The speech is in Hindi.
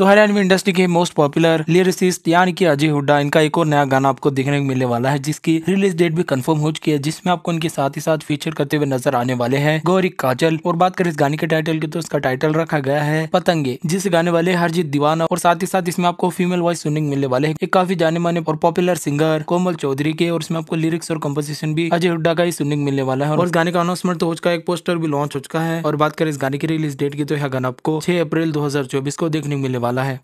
तो हरियाणवी इंडस्ट्री के मोस्ट पॉपुलर लिरिसिस्ट यानी कि अजय हुड्डा इनका एक और नया गाना आपको देखने को मिलने वाला है जिसकी रिलीज डेट भी कंफर्म हो चुकी है जिसमें आपको इनके साथ ही साथ फीचर करते हुए नजर आने वाले हैं गौरी काजल और बात करें इस गाने के टाइटल की तो इसका टाइटल रखा गया है पतंगे जिस गाने वाले हरजीत दीवाना और साथ ही साथ इसमें आपको फीमेल वॉइस सुनने मिलने वाले है एक काफी जाने माने और पॉपुलर सिंगर कोमल चौधरी के और इसमें आपको लिरिक्स और कम्पोजिशन भी अजय हुड्डा का ही सुनने मिलने वाला है और इस गाने का अनाउंसमेंट तो हो चुका है एक पोस्टर भी लॉन्च हो चुका है और बात करें इस गाने की रिलीज डेट की तो यह गाना आपको छह अप्रैल दो को देखने मिलने वाला वाला है